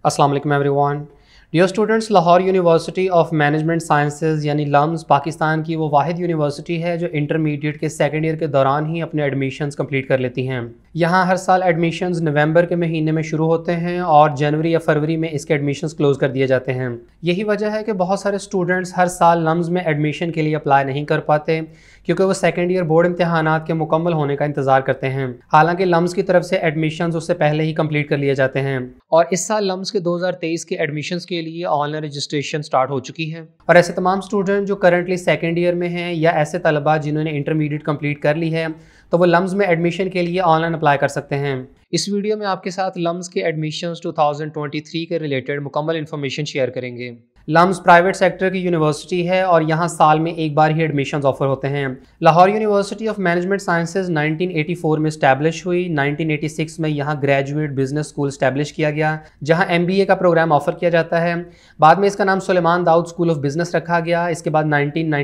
Assalamu alaikum everyone. Dear students Lahore university of management sciences यानी लम्स पाकिस्तान की वो वाद यूनिवर्सिटी है जो इंटरमीडिएट के सेकेंड ईयर के दौरान ही अपने एडमिशन्स कंप्लीट कर लेती हैं यहाँ हर साल एडमिशन्स नवंबर के महीने में शुरू होते हैं और जनवरी या फरवरी में इसके एडमिशन्स क्लोज कर दिए जाते हैं यही वजह है कि बहुत सारे स्टूडेंट्स हर साल लम्स में एडमिशन के लिए अप्लाई नहीं कर पाते क्योंकि वो सेकेंड ईयर बोर्ड इम्तहान के मुकम्मल होने का इंतज़ार करते हैं हालांकि लम्स की तरफ से एडमिशन उससे पहले ही कम्प्लीट कर लिए जाते हैं और इस साल लम्स के तेईस के एडमिशन की लिए ऑनलाइन रजिस्ट्रेशन स्टार्ट हो चुकी है और ऐसे तमाम स्टूडेंट जो करंटली सेकेंड ईयर में हैं या ऐसे तलबा जिन्होंने इंटरमीडिएट कम्प्लीट कर ली है तो वो लम्स में एडमिशन के लिए ऑनलाइन अप्लाई कर सकते हैं इस वीडियो में आपके साथ लम्स के एडमिशन 2023 के रिलेटेड मुकम्मल इन्फॉर्मेशन शेयर करेंगे लम्स प्राइवेट सेक्टर की यूनिवर्सिटी है और यहाँ साल में एक बार ही एडमिशन ऑफर होते हैं Lahore university of management sciences 1984 में स्टैब्लिश हुई 1986 में यहाँ ग्रेजुएट बिजनेस स्कूल स्टैब्लिश किया गया जहाँ एम का प्रोग्राम ऑफर किया जाता है बाद में इसका नाम Suleman Dawood school of business रखा गया इसके बाद नाइनटीन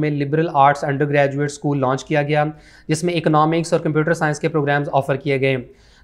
में liberal arts undergraduate school launch किया गया जिसमें इकोनॉमिक्स और कंप्यूटर साइंस के प्रोग्राम्स ऑफर किए गए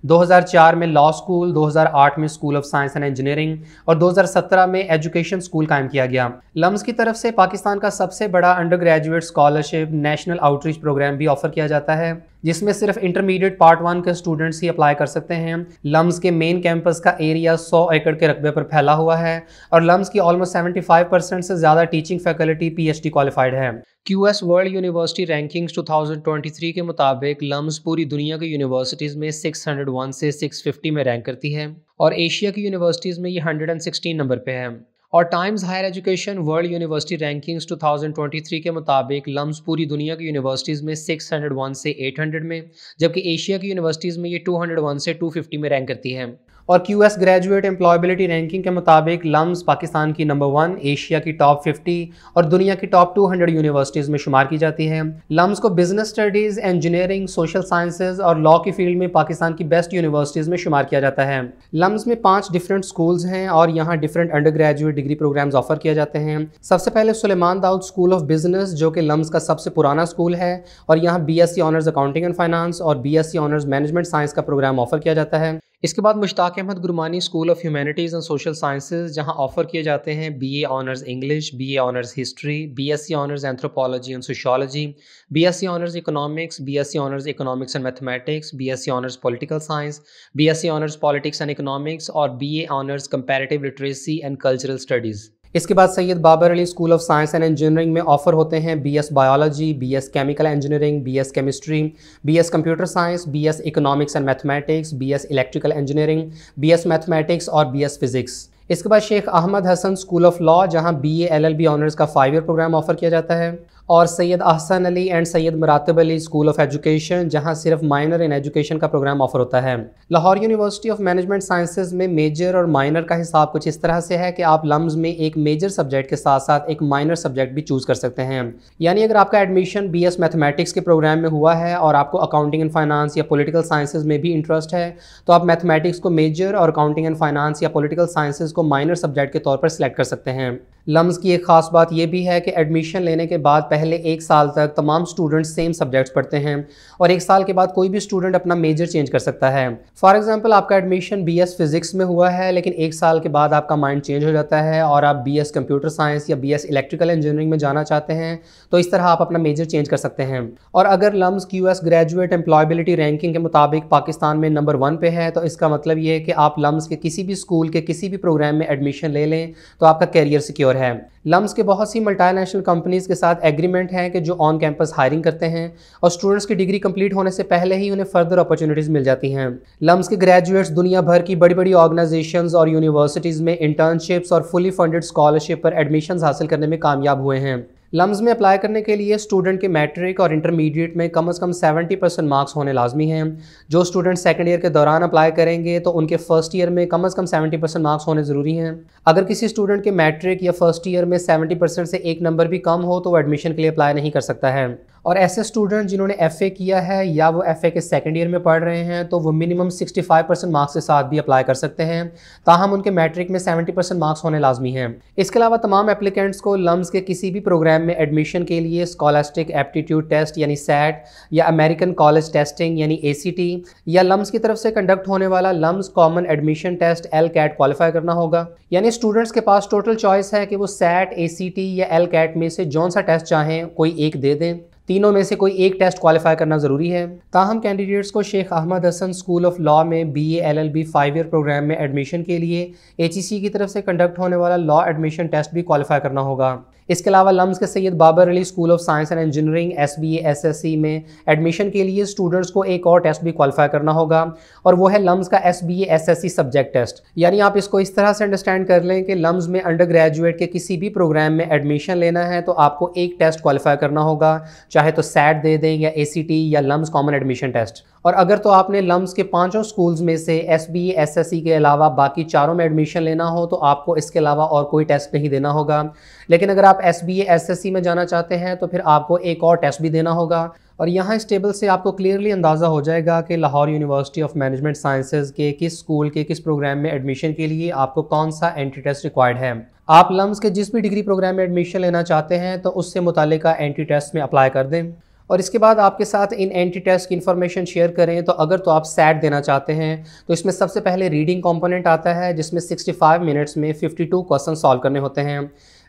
2004 में लॉ स्कूल 2008 में school of science and engineering और 2017 में एजुकेशन स्कूल कायम किया गया लम्स की तरफ से पाकिस्तान का सबसे बड़ा undergraduate scholarship national outreach programme भी ऑफर किया जाता है जिसमें सिर्फ इंटरमीडिएट पार्ट वन के स्टूडेंट्स ही अप्लाई कर सकते हैं लम्स के मेन कैंपस का एरिया 100 एकड़ के रकबे पर फैला हुआ है और लम्स की ऑलमोस्ट 75 परसेंट से ज़्यादा टीचिंग फैकल्टी पीएचडी क्वालिफाइड है Q S world university rankings 2023 के मुताबिक लम्स पूरी दुनिया की यूनिवर्सिटीज़ में 601 से 650 में रैंक करती है और एशिया की यूनिवर्सिटीज़ में ये 116 नंबर पे है और Times Higher Education world university rankings 2023 के मुताबिक लम्स पूरी दुनिया की यूनिवर्सिटीज़ में 601 से 800 में जबकि एशिया की यूनिवर्सिटीज़ में ये 201 से 250 में रैंक करती है और Q S graduate employability ranking के मुताबिक लम्स पाकिस्तान की नंबर वन एशिया की टॉप फिफ्टी और दुनिया की टॉप टू हंड्रेड यूनिवर्सिटीज़ में शुमार की जाती है लम्स को business studies engineering social sciences और लॉ की फील्ड में पाकिस्तान की बेस्ट यूनिवर्सिटीज़ में शुमार किया जाता है लम्स में पाँच डिफरेंट स्कूल्स हैं और यहाँ different undergraduate degree programmes offer किए जाते हैं सबसे पहले Suleman Dawood school of business जो कि लम्स का सबसे पुराना स्कूल है और यहाँ B S C honours accounting and finance और B S C honours management science का प्रोग्राम ऑफर किया जाता है इसके बाद Mushtaq Ahmad Gurmani school of humanities and social sciences जहां ऑफ़र किए जाते हैं BA honours English BA honours history BSc honours anthropology and sociology BSc honours economics BSc honours economics and mathematics BSc honours political science BSc honours politics and economics और B honours comparative literacy and cultural studies इसके बाद Syed Babar Ali school of science and engineering में offer होते हैं BS biology BS chemical engineering BS chemistry BS computer science BS economics and mathematics BS electrical engineering BS mathematics और BS physics इसके बाद Sheikh Ahmad Hassan school of law जहां BA LLB honours का five year programme offer किया जाता है और Syed Ahsan Ali and Syed Maratib Ali school of education जहां सिर्फ माइनर इन एजुकेशन का प्रोग्राम ऑफर होता है Lahore university of management sciences में मेजर और माइनर का हिसाब कुछ इस तरह से है कि आप लम्ब में एक मेजर सब्जेक्ट के साथ साथ एक माइनर सब्जेक्ट भी चूज़ कर सकते हैं यानी अगर आपका एडमिशन बी एस मैथमेटिक्स के प्रोग्राम में हुआ है और आपको अकाउंटिंग एंड फाइनेंस या पोलिटिकल साइंसेज में भी इंटरेस्ट है तो आप मैथमेटिक्स को मेजर और अकाउंटिंग एंड फाइनेंस या पोलिटिकल साइंसेज को माइनर सब्जेक्ट के तौर पर सिलेक्ट कर सकते हैं लम्स की एक ख़ास बात यह भी है कि एडमिशन लेने के बाद पहले एक साल तक तमाम स्टूडेंट्स सेम सब्जेक्ट्स पढ़ते हैं और एक साल के बाद कोई भी स्टूडेंट अपना मेजर चेंज कर सकता है फॉर एग्जांपल आपका एडमिशन बीएस फिज़िक्स में हुआ है लेकिन एक साल के बाद आपका माइंड चेंज हो जाता है और आप बी कंप्यूटर साइंस या बी इलेक्ट्रिकल इंजीनियरिंग में जाना चाहते हैं तो इस तरह आप अपना मेजर चेंज कर सकते हैं और अगर LUMS Q graduate employability ranking के मुताबिक पाकिस्तान में नंबर वन पे है तो इसका मतलब ये है कि आप लम्स के किसी भी स्कूल के किसी भी प्रोग्राम में एडमिशन ले लें तो आपका कैरियर सिक्योर है लम्स के बहुत सी मल्टीनेशनल कंपनीज़ के साथ एग्रीमेंट हैं कि जो ऑन कैंपस हायरिंग करते हैं और स्टूडेंट्स की डिग्री कंप्लीट होने से पहले ही उन्हें फर्दर अपॉर्चुनिटीज़ मिल जाती हैं लम्स के ग्रेजुएट्स दुनिया भर की बड़ी बड़ी ऑर्गेनाइजेशन और यूनिवर्सिटीज़ में इंटर्नशिप्स और फुली फंडेड स्कॉलरशिप पर एडमिशन हासिल करने में कामयाब हुए हैं लम्स में अप्लाई करने के लिए स्टूडेंट के मैट्रिक और इंटरमीडिएट में कम से कम 70 परसेंट मार्क्स होने लाजमी हैं जो स्टूडेंट सेकेंड ईयर के दौरान अप्लाई करेंगे तो उनके फर्स्ट ईयर में कम से कम 70 परसेंट मार्क्स होने ज़रूरी हैं अगर किसी स्टूडेंट के मैट्रिक या फर्स्ट ईयर में 70 परसेंट से एक नंबर भी कम हो तो वो एडमिशन के लिए अप्लाई नहीं कर सकता है और ऐसे स्टूडेंट जिन्होंने एफ किया है या वो एफ के सेकेंड ईयर में पढ़ रहे हैं तो वो मिनिमम 65 परसेंट मार्क्स के साथ भी अप्लाई कर सकते हैं ताहम उनके मैट्रिक में 70 परसेंट मार्क्स होने लाजमी हैं इसके अलावा तमाम एप्लीकेंट्स को लम्स के किसी भी प्रोग्राम में एडमिशन के लिए स्कॉलास्टिक एप्टीट्यूड टेस्ट यानी सैट या अमेरिकन कॉलेज टेस्टिंग यानी ए या लम्स की तरफ से कंडक्ट होने वाला LUMS common admission test L CAT qualify करना होगा यानी स्टूडेंट्स के पास टोटल चॉइस है कि वो सैट ए या एल कैट में से जौन सा टेस्ट चाहें कोई एक दे दें तीनों में से कोई एक टेस्ट क्वालिफाई करना ज़रूरी है ताहम कैंडिडेट्स को Sheikh Ahmad Hassan school of law में B L L B five year programme में एडमिशन के लिए एच ई सी की तरफ से कंडक्ट होने वाला लॉ एडमिशन टेस्ट भी क्वालिफाई करना होगा इसके अलावा लम्स के Syed Babar Ali school of science and engineering S B S S C में एडमिशन के लिए स्टूडेंट्स को एक और टेस्ट भी क्वालिफाई करना होगा और वो है लम्स का S B S S C subject test यानी आप इसको इस तरह से अंडरस्टैंड कर लें कि लम्स में अंडर ग्रेजुएट के किसी भी प्रोग्राम में एडमिशन लेना है तो आपको एक टेस्ट क्वालिफाई करना होगा चाहे तो सैट दे दें या ए सी टी या लम्स कॉमन एडमिशन टेस्ट और अगर तो आपने लम्स के पांचों स्कूल्स में से S B S S C के अलावा बाकी चारों में एडमिशन लेना हो तो आपको इसके अलावा और कोई टेस्ट नहीं देना होगा लेकिन अगर आप S B S S C में जाना चाहते हैं तो फिर आपको एक और टेस्ट भी देना होगा और यहाँ इस टेबल से आपको क्लियरली अंदाज़ा हो जाएगा कि Lahore university of management sciences के किस स्कूल के किस प्रोग्राम में एडमिशन के लिए आपको कौन सा एंट्री टेस्ट रिक्वायर्ड है आप लम्स के जिस भी डिग्री प्रोग्राम में एडमिशन लेना चाहते हैं तो उससे मुतल एंट्री टेस्ट में अप्लाई कर दें और इसके बाद आपके साथ इन एंटी टेस्ट की इन्फॉर्मेशन शेयर करें तो अगर तो आप सैट देना चाहते हैं तो इसमें सबसे पहले रीडिंग कंपोनेंट आता है जिसमें 65 मिनट्स में 52 क्वेश्चन सॉल्व करने होते हैं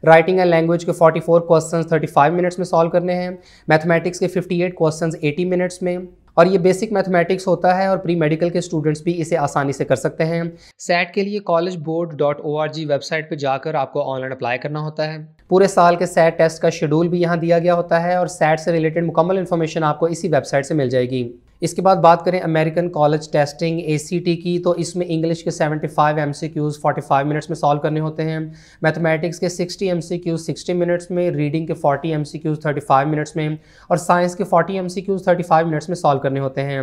राइटिंग एंड लैंग्वेज के 44 क्वेश्चंस 35 मिनट्स में सॉल्व करने हैं मैथमेटिक्स के 58 क्वेश्चंस 80 मिनट्स में और ये बेसिक मैथमेटिक्स होता है और प्री मेडिकल के स्टूडेंट्स भी इसे आसानी से कर सकते हैं सेट के लिए college board dot O R G website पर जाकर आपको ऑनलाइन अप्लाई करना होता है पूरे साल के सेट टेस्ट का शेड्यूल भी यहाँ दिया गया होता है और सेट से रिलेटेड मुकम्मल इन्फॉर्मेशन आपको इसी वेबसाइट से मिल जाएगी इसके बाद बात करें अमेरिकन कॉलेज टेस्टिंग ए की तो इसमें इंग्लिश के 75 five M C Qs forty minutes में सॉल्व करने होते हैं मैथमेटिक्स के 60 M C Qs sixty minutes में रीडिंग के 40 M C Qs thirty minutes में और साइंस के 40 M C Qs thirty minutes में सॉल्व करने होते हैं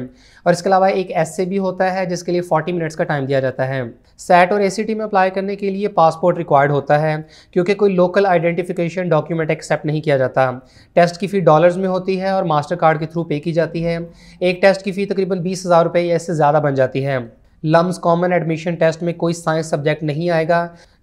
और इसके अलावा एक एस भी होता है जिसके लिए फोर्टी मिनट्स का टाइम दिया जाता है सेट और ए में अप्लाई करने के लिए पासपोर्ट रिक्वायर्ड होता है क्योंकि कोई लोकल आइडेंटिफिकेशन डॉक्यूमेंट एक्सेप्ट नहीं किया जाता टेस्ट की फ़ी डॉलर्स में होती है और मास्टर कार्ड के थ्रू पे की जाती है एक टेस्ट की फ़ी तकरीबन बीस हज़ार रुपये या इससे ज़्यादा बन जाती है लम्स कॉमन एडमिशन टेस्ट में कोई साइंस सब्जेक्ट नहीं आएगा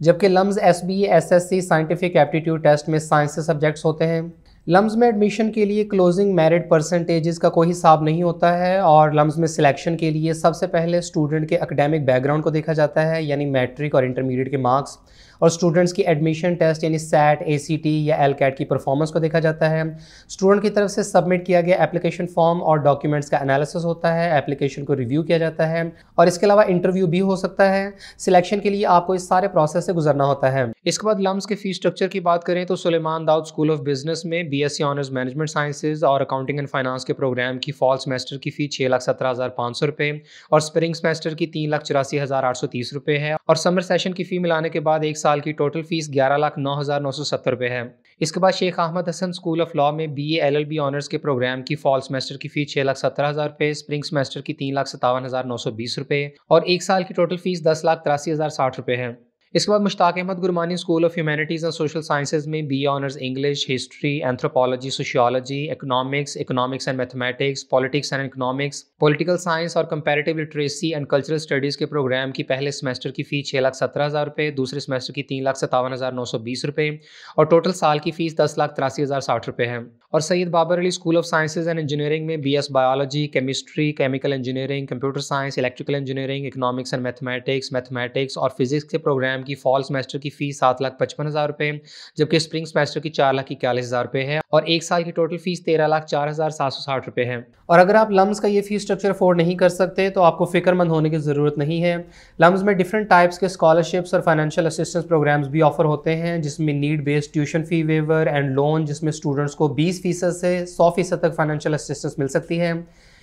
जबकि LUMS S B S S C scientific aptitude test में साइंस से सब्जेक्ट्स होते हैं लम्स में एडमिशन के लिए क्लोजिंग मेरिट परसेंटेजेस का कोई हिसाब नहीं होता है और लम्स में सिलेक्शन के लिए सबसे पहले स्टूडेंट के एकेडमिक बैकग्राउंड को देखा जाता है यानी मैट्रिक और इंटरमीडिएट के मार्क्स और स्टूडेंट्स की एडमिशन टेस्ट यानी सैट ए या एल की परफॉर्मेंस को देखा जाता है स्टूडेंट की तरफ से सबमिट किया गया एप्लीकेशन फॉर्म और डॉक्यूमेंट्स का एनालिसिस होता है एप्लीकेशन को रिव्यू किया जाता है और इसके अलावा इंटरव्यू भी हो सकता है सिलेक्शन के लिए आपको इस सारे प्रोसेस से गुजरना होता है इसके बाद लम्स के फीस स्ट्रक्चर की बात करें तो Suleman Dawood school of business में B S C honours management sciences और अकाउंटिंग एंड फाइनेंस के प्रोग्राम की फॉल सेमेस्टर की फी छह लाख सत्रह हज़ार पाँच सौ रुपए और स्प्रिंग सेमेस्टर की तीन लाख चौरासी हज़ार आठ सौ तीस रुपए है और समर सेशन की फ़ी मिलाने के बाद एक साल की टोटल फीस ग्यारह लाख नौ हज़ार नौ सौ सत्तर रुपये है इसके बाद Sheikh Ahmad Hassan school of law में B L L B honours के प्रोग्राम की फॉल सेमेस्टर की फीस छः लाख सत्रह हज़ार रुपये स्प्रिंग सेमेस्टर की तीन लाख सत्तावन हज़ार नौ सौ बीस रुपये और एक साल की टोटल फीस दस लाख तिरासी हज़ार साठ रुपये है इसके बाद Mushtaq Ahmad Gurmani school of humanities and social sciences में B honours English history anthropology sociology economics economics and mathematics politics and economics political science और comparative literacy and cultural studies के प्रोग्राम की पहले सेमेस्टर की फीस छः लाख सत्रह हज़ार रुपये दूसरे सेमेस्टर की तीन लाख सत्तावन हज़ार नौ सौ बीस रुपये और टोटल साल की फ़ीस दस लाख तिरासी हज़ार साठ रुपये है और Syed Babar Ali school of sciences and engineering में B S biology chemistry chemical engineering computer science electrical engineering economics and mathematics mathematics और फिजिक्स के प्रोग्राम मैम की फॉल सेमेस्टर की फ़ीस सात लाख पचपन हज़ार रुपए जबकि स्प्रिंग सेमेस्टर की चार लाख इक्यालीस हज़ार रुपए है और एक साल की टोटल फ़ीस तेरह लाख चार हज़ार सात सौ साठ रुपए है और अगर आप लम्स का ये फ़ीस स्ट्रक्चर अफोर्ड नहीं कर सकते तो आपको फिक्रमंद होने की ज़रूरत नहीं है लम्स में डिफरेंट टाइप्स के स्कॉलरशिप्स और फाइनेंशियल असिस्टेंस प्रोग्राम्स भी ऑफर होते हैं जिसमें need based tuition fee waiver and loan जिसमें स्टूडेंट्स को बीस फीसद से सौ फीसद तक फाइनेंशियल असिस्टेंस मिल सकती है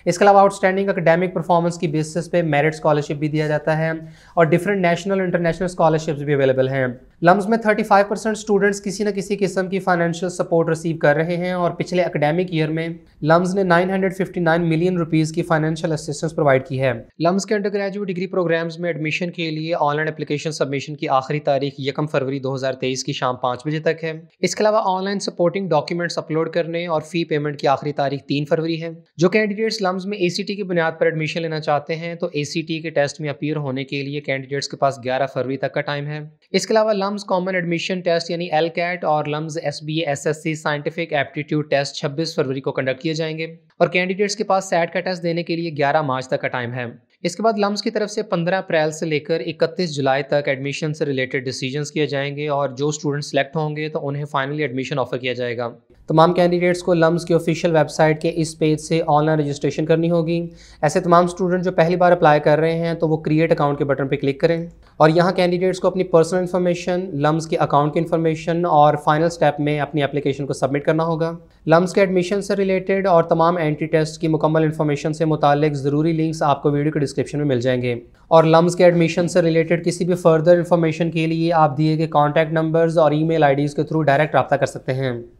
इसके अलावा आउटस्टैंडिंग अकेडेमिक परफॉर्मेंस की बेसिस पे मेरिट स्कॉलरशिप भी दिया जाता है और डिफरेंट नेशनल इंटरनेशनल स्कॉलरशिप्स भी अवेलेबल हैं लम्स में 35 परसेंट स्टूडेंट्स किसी न किसी किस्म की फाइनेंशियल सपोर्ट रिसीव कर रहे हैं और पिछले एकेडमिक ईयर में लम्स ने 959 मिलियन रुपीस की फाइनेंशियल असिस्टेंस प्रोवाइड की है लम्स के अंडर ग्रेजुएट डिग्री प्रोग्राम्स में एडमिशन के लिए ऑनलाइन एप्लीकेशन सबमिशन की आखिरी तारीख यकम फरवरी दो की शाम पाँच बजे तक है इसके अलावा ऑनलाइन सपोर्टिंग डॉक्यूमेंट्स अपलोड करने और फी पेमेंट की आखिरी तारीख तीन फरवरी है जो कैंडिडेट्स लम्स में ए की बुनियाद पर एडमिशन लेना चाहते हैं तो ए के टेस्ट में अपीयर होने के लिए कैंडिडेट्स के पास ग्यारह फरवरी तक का टाइम है इसके अलावा लम्स कॉमन एडमिशन टेस्ट यानी एल कैट और LUMS S B S S C scientific aptitude test छब्बीस फरवरी को कंडक्ट किए जाएंगे और कैंडिडेट्स के पास सैट का टेस्ट देने के लिए ग्यारह मार्च तक का टाइम है इसके बाद लम्स की तरफ से 15 अप्रैल से लेकर 31 जुलाई तक एडमिशन से रिलेटेड डिसीजंस किए जाएंगे और जो स्टूडेंट सेलेक्ट होंगे तो उन्हें फाइनली एडमिशन ऑफर किया जाएगा तमाम कैंडिडेट्स को लम्स की ऑफिशियल वेबसाइट के इस पेज से ऑनलाइन रजिस्ट्रेशन करनी होगी ऐसे तमाम स्टूडेंट जो पहली बार अप्लाई कर रहे हैं तो वो क्रिएट अकाउंट के बटन पर क्लिक करें और यहाँ कैंडिडेट्स को अपनी पर्सनल इन्फॉर्मेशन लम्स के अकाउंट की इन्फॉर्मेशन और फाइनल स्टेप में अपनी एप्लीकेशन को सबमिट करना होगा लम्स के एडमिशन से रिलेटेड और तमाम एंट्री टेस्ट की मुकम्मल इन्फॉर्मेशन से मुतक ज़रूरी लिंक्स आपको वीडियो के डिस्क्रिप्शन में मिल जाएंगे और लम्स के एडमिशन से रिलेटेड किसी भी फर्दर इन्फॉर्मेशन के लिए आप दिए गए कॉन्टैक्ट नंबर्स और ई मेल के थ्रू डायरेक्ट रब्ता कर सकते हैं